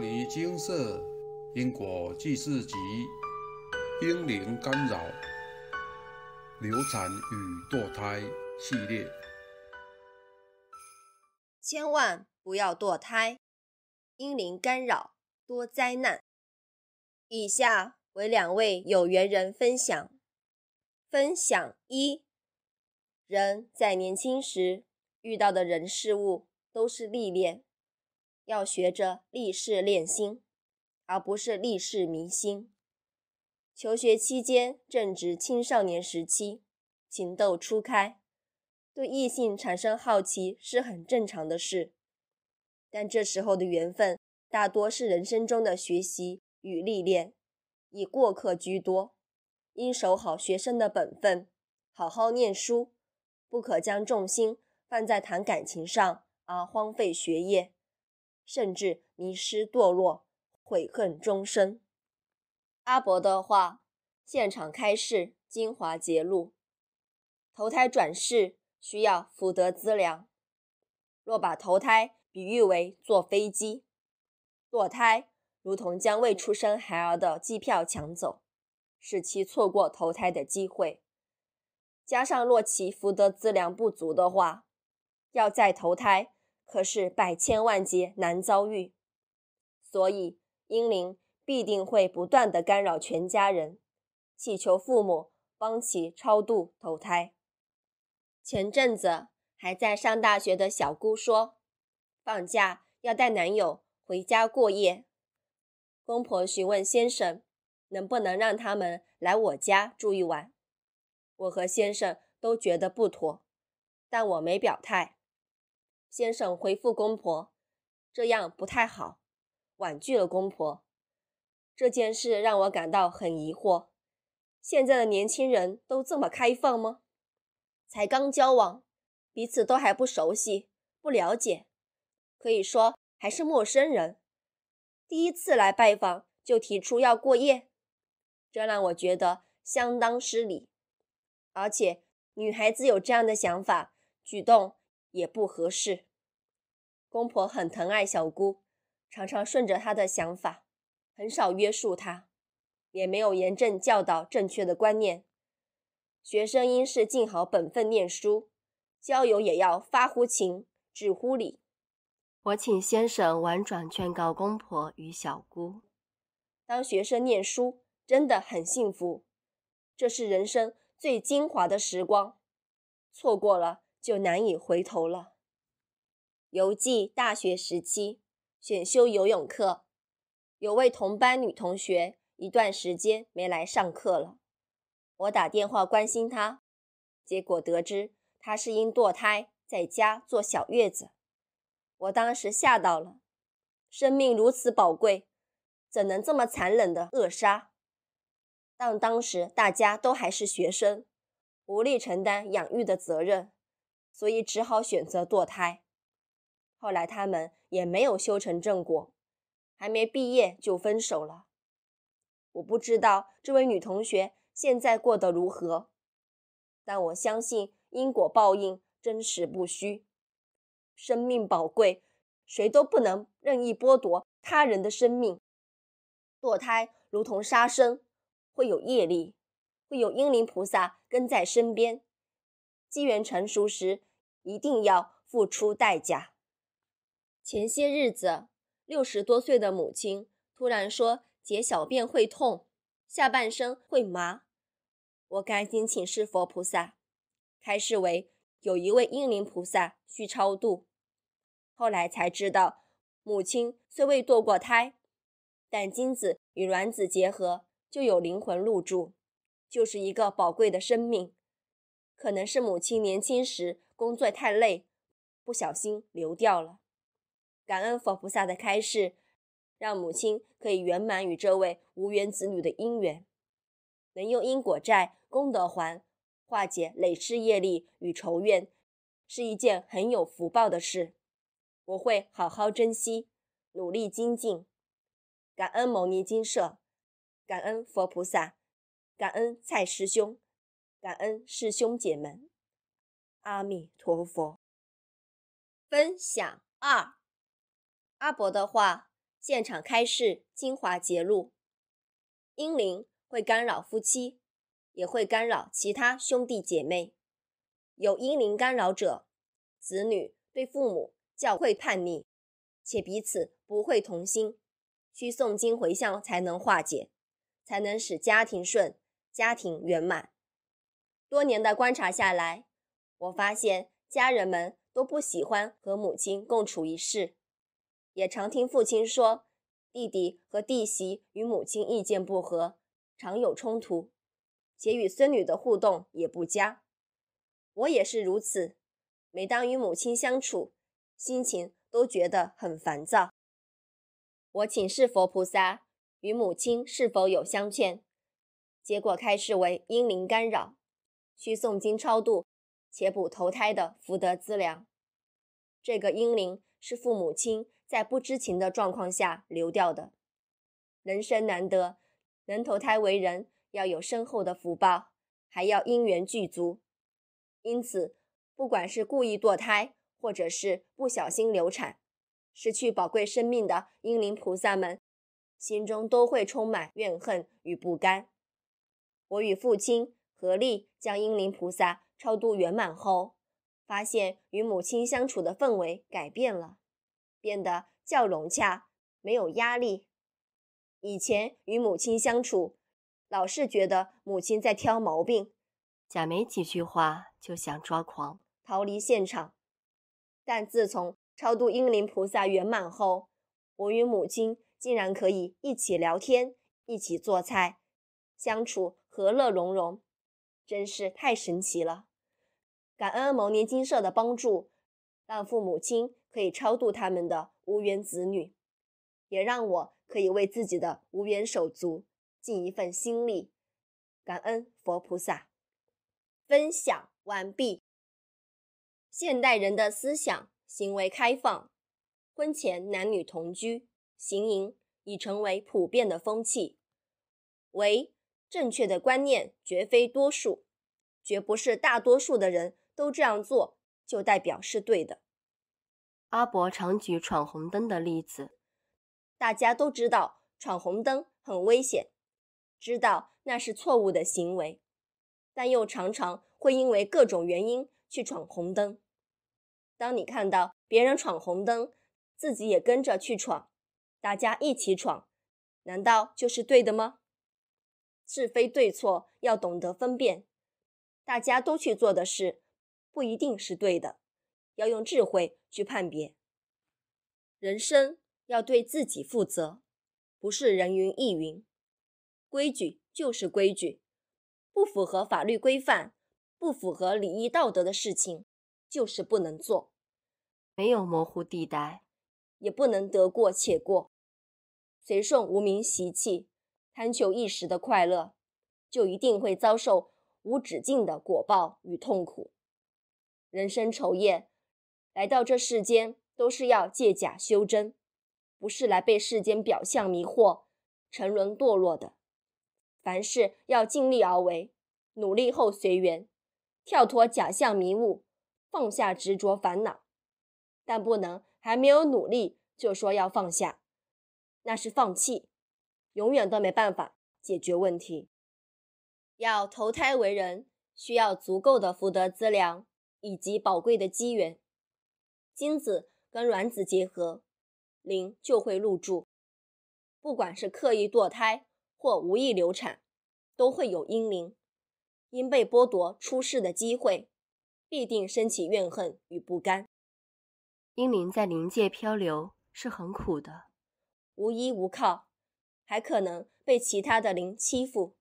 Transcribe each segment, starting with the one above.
离金色因果纪事集，英灵干扰、流产与堕胎系列。千万不要堕胎，阴灵干扰多灾难。以下为两位有缘人分享。分享一：人在年轻时遇到的人事物都是历练。要学着立誓练心，而不是立誓迷心。求学期间正值青少年时期，情窦初开，对异性产生好奇是很正常的事。但这时候的缘分大多是人生中的学习与历练，以过客居多。应守好学生的本分，好好念书，不可将重心放在谈感情上而荒废学业。甚至迷失堕落，悔恨终生。阿伯的话，现场开示：精华结露，投胎转世需要福德资粮。若把投胎比喻为坐飞机，堕胎如同将未出生孩儿的机票抢走，使其错过投胎的机会。加上若其福德资粮不足的话，要再投胎。可是百千万劫难遭遇，所以英灵必定会不断的干扰全家人，祈求父母帮其超度投胎。前阵子还在上大学的小姑说，放假要带男友回家过夜，公婆询问先生能不能让他们来我家住一晚，我和先生都觉得不妥，但我没表态。先生回复公婆：“这样不太好。”婉拒了公婆。这件事让我感到很疑惑。现在的年轻人都这么开放吗？才刚交往，彼此都还不熟悉、不了解，可以说还是陌生人。第一次来拜访就提出要过夜，这让我觉得相当失礼。而且女孩子有这样的想法、举动。也不合适。公婆很疼爱小姑，常常顺着她的想法，很少约束她，也没有严正教导正确的观念。学生应是尽好本分念书，交友也要发乎情，止乎礼。我请先生婉转劝告公婆与小姑：，当学生念书真的很幸福，这是人生最精华的时光，错过了。就难以回头了。犹记大学时期选修游泳课，有位同班女同学一段时间没来上课了，我打电话关心她，结果得知她是因堕胎在家坐小月子，我当时吓到了。生命如此宝贵，怎能这么残忍的扼杀？但当时大家都还是学生，无力承担养育的责任。所以只好选择堕胎，后来他们也没有修成正果，还没毕业就分手了。我不知道这位女同学现在过得如何，但我相信因果报应真实不虚，生命宝贵，谁都不能任意剥夺他人的生命。堕胎如同杀生，会有业力，会有英灵菩萨跟在身边。机缘成熟时，一定要付出代价。前些日子，六十多岁的母亲突然说，解小便会痛，下半身会麻。我赶紧请示佛菩萨，开示为有一位阴灵菩萨需超度。后来才知道，母亲虽未堕过胎，但精子与卵子结合就有灵魂入住，就是一个宝贵的生命。可能是母亲年轻时工作太累，不小心流掉了。感恩佛菩萨的开示，让母亲可以圆满与这位无缘子女的姻缘，能用因果债功德还化解累世业力与仇怨，是一件很有福报的事。我会好好珍惜，努力精进。感恩牟尼金舍，感恩佛菩萨，感恩蔡师兄。感恩师兄姐们，阿弥陀佛。分享二，阿伯的话：现场开示《金华节录》，阴灵会干扰夫妻，也会干扰其他兄弟姐妹。有阴灵干扰者，子女对父母教会叛逆，且彼此不会同心，需诵经回向才能化解，才能使家庭顺，家庭圆满。多年的观察下来，我发现家人们都不喜欢和母亲共处一室，也常听父亲说弟弟和弟媳与母亲意见不合，常有冲突，且与孙女的互动也不佳。我也是如此，每当与母亲相处，心情都觉得很烦躁。我请示佛菩萨与母亲是否有相欠，结果开示为阴灵干扰。需诵经超度，且补投胎的福德资粮。这个婴灵是父母亲在不知情的状况下流掉的，人生难得能投胎为人，要有深厚的福报，还要因缘具足。因此，不管是故意堕胎，或者是不小心流产，失去宝贵生命的婴灵菩萨们，心中都会充满怨恨与不甘。我与父亲。合力将英灵菩萨超度圆满后，发现与母亲相处的氛围改变了，变得较融洽，没有压力。以前与母亲相处，老是觉得母亲在挑毛病，假没几句话就想抓狂，逃离现场。但自从超度英灵菩萨圆满后，我与母亲竟然可以一起聊天，一起做菜，相处和乐融融。真是太神奇了，感恩牟尼金舍的帮助，让父母亲可以超度他们的无缘子女，也让我可以为自己的无缘手足尽一份心力。感恩佛菩萨。分享完毕。现代人的思想行为开放，婚前男女同居、行淫已成为普遍的风气。为正确的观念绝非多数，绝不是大多数的人都这样做就代表是对的。阿伯常举闯红灯的例子，大家都知道闯红灯很危险，知道那是错误的行为，但又常常会因为各种原因去闯红灯。当你看到别人闯红灯，自己也跟着去闯，大家一起闯，难道就是对的吗？是非对错要懂得分辨，大家都去做的事不一定是对的，要用智慧去判别。人生要对自己负责，不是人云亦云。规矩就是规矩，不符合法律规范、不符合礼仪道德的事情就是不能做。没有模糊地带，也不能得过且过，随顺无名习气。贪求一时的快乐，就一定会遭受无止境的果报与痛苦。人生愁夜来到这世间，都是要借假修真，不是来被世间表象迷惑、沉沦堕落的。凡事要尽力而为，努力后随缘，跳脱假象迷雾，放下执着烦恼。但不能还没有努力就说要放下，那是放弃。永远都没办法解决问题。要投胎为人，需要足够的福德资粮以及宝贵的机缘。精子跟卵子结合，灵就会入住。不管是刻意堕胎或无意流产，都会有阴灵。因被剥夺出世的机会，必定升起怨恨与不甘。阴灵在灵界漂流是很苦的，无依无靠。还可能被其他的灵欺负，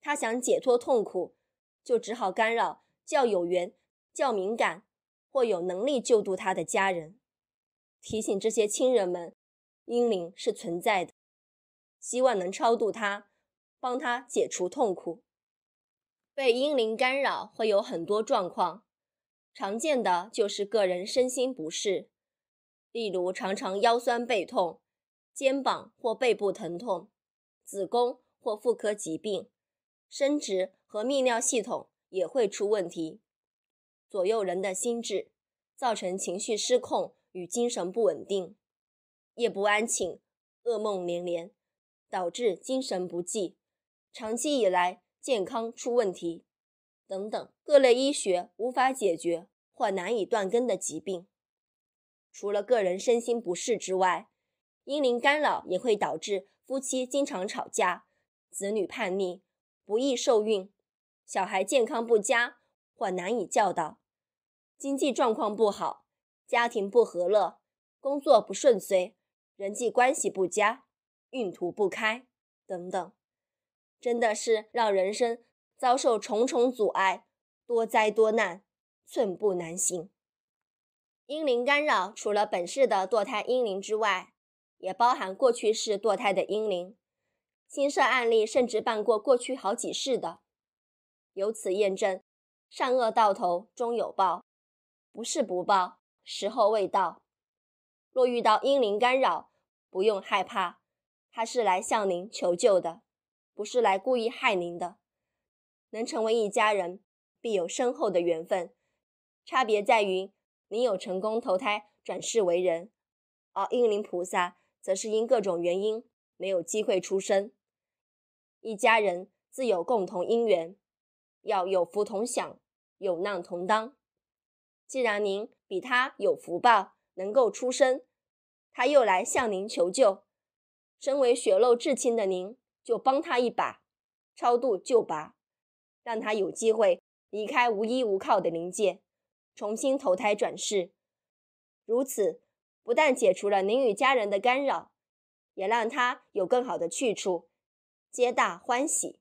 他想解脱痛苦，就只好干扰较有缘、较敏感或有能力救度他的家人，提醒这些亲人们，阴灵是存在的，希望能超度他，帮他解除痛苦。被阴灵干扰会有很多状况，常见的就是个人身心不适，例如常常腰酸背痛。肩膀或背部疼痛，子宫或妇科疾病，生殖和泌尿系统也会出问题，左右人的心智，造成情绪失控与精神不稳定，夜不安寝，噩梦连连，导致精神不济，长期以来健康出问题，等等各类医学无法解决或难以断根的疾病，除了个人身心不适之外。阴灵干扰也会导致夫妻经常吵架，子女叛逆，不易受孕，小孩健康不佳或难以教导，经济状况不好，家庭不和乐，工作不顺遂，人际关系不佳，运途不开等等，真的是让人生遭受重重阻碍，多灾多难，寸步难行。阴灵干扰除了本市的堕胎阴灵之外，也包含过去式堕胎的婴灵，新设案例甚至办过过去好几世的。由此验证，善恶到头终有报，不是不报，时候未到。若遇到阴灵干扰，不用害怕，他是来向您求救的，不是来故意害您的。能成为一家人，必有深厚的缘分。差别在于，您有成功投胎转世为人，而阴灵菩萨。则是因各种原因没有机会出生，一家人自有共同因缘，要有福同享，有难同当。既然您比他有福报，能够出生，他又来向您求救，身为血肉至亲的您，就帮他一把，超度救拔，让他有机会离开无依无靠的灵界，重新投胎转世。如此。不但解除了您与家人的干扰，也让他有更好的去处，皆大欢喜。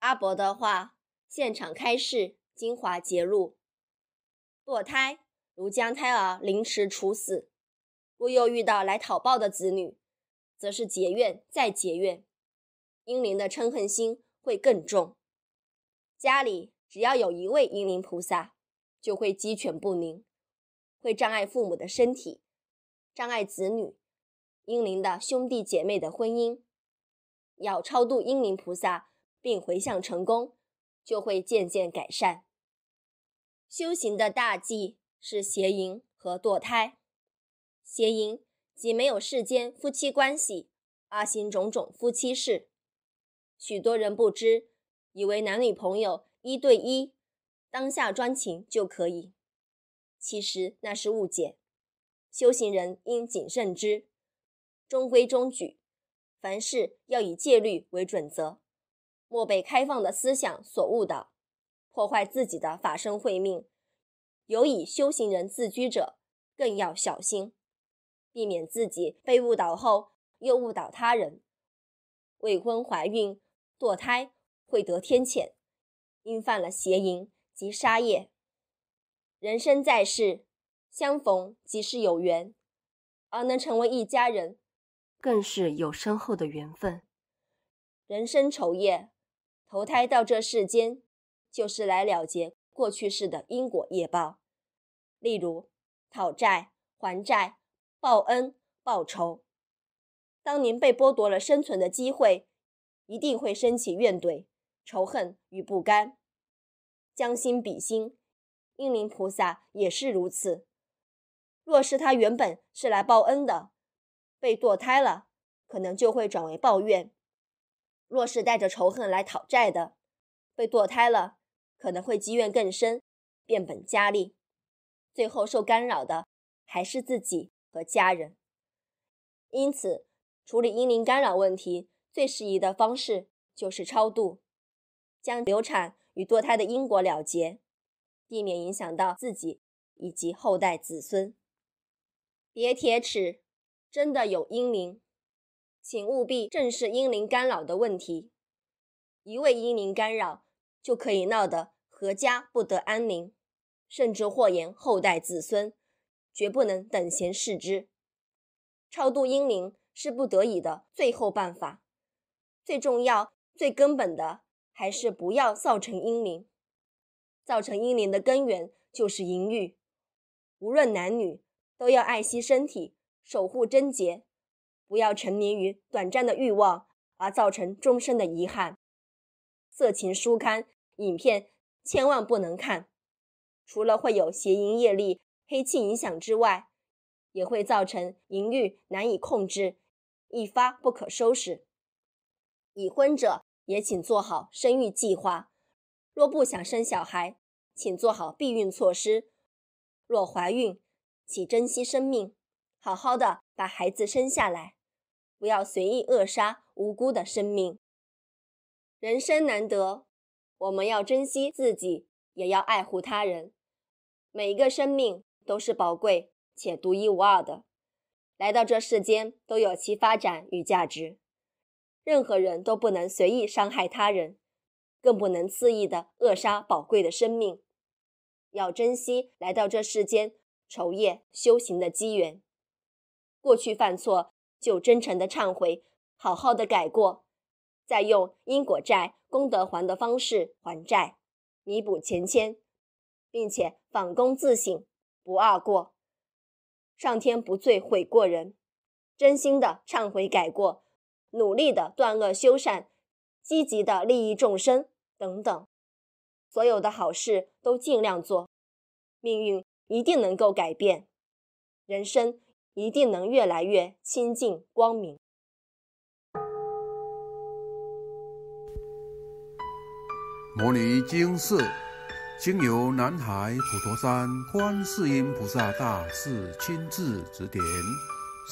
阿伯的话，现场开示：精华劫路堕胎，如将胎儿凌迟处死，若又遇到来讨报的子女，则是结怨再结怨，英灵的嗔恨心会更重。家里只要有一位英灵菩萨，就会鸡犬不宁。会障碍父母的身体，障碍子女、英灵的兄弟姐妹的婚姻。要超度英灵菩萨，并回向成功，就会渐渐改善。修行的大忌是邪淫和堕胎。邪淫即没有世间夫妻关系，而行种种夫妻事。许多人不知，以为男女朋友一对一，当下专情就可以。其实那是误解，修行人应谨慎之，中规中矩，凡事要以戒律为准则，莫被开放的思想所误导，破坏自己的法身慧命。有以修行人自居者，更要小心，避免自己被误导后又误导他人。未婚怀孕、堕胎会得天谴，因犯了邪淫及杀业。人生在世，相逢即是有缘，而能成为一家人，更是有深厚的缘分。人生酬业，投胎到这世间，就是来了结过去世的因果业报。例如讨债、还债、报恩、报仇。当您被剥夺了生存的机会，一定会升起怨怼、仇恨与不甘。将心比心。阴灵菩萨也是如此。若是他原本是来报恩的，被堕胎了，可能就会转为抱怨；若是带着仇恨来讨债的，被堕胎了，可能会积怨更深，变本加厉，最后受干扰的还是自己和家人。因此，处理阴灵干扰问题最适宜的方式就是超度，将流产与堕胎的因果了结。避免影响到自己以及后代子孙。别铁齿，真的有阴灵，请务必正视阴灵干扰的问题。一位阴灵干扰就可以闹得阖家不得安宁，甚至祸延后代子孙，绝不能等闲视之。超度阴灵是不得已的最后办法，最重要、最根本的还是不要造成阴灵。造成阴灵的根源就是淫欲，无论男女都要爱惜身体，守护贞洁，不要沉迷于短暂的欲望而造成终身的遗憾。色情书刊、影片千万不能看，除了会有邪淫业力、黑气影响之外，也会造成淫欲难以控制，一发不可收拾。已婚者也请做好生育计划。若不想生小孩，请做好避孕措施；若怀孕，请珍惜生命，好好的把孩子生下来，不要随意扼杀无辜的生命。人生难得，我们要珍惜自己，也要爱护他人。每一个生命都是宝贵且独一无二的，来到这世间都有其发展与价值。任何人都不能随意伤害他人。更不能恣意的扼杀宝贵的生命，要珍惜来到这世间酬业修行的机缘。过去犯错就真诚的忏悔，好好的改过，再用因果债功德还的方式还债，弥补前愆，并且反躬自省，不二过。上天不罪悔过人，真心的忏悔改过，努力的断恶修善，积极的利益众生。等等，所有的好事都尽量做，命运一定能够改变，人生一定能越来越清净光明。《摩尼经》寺，经由南海普陀山观世音菩萨大士亲自指点，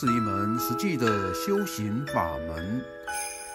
是一门实际的修行法门。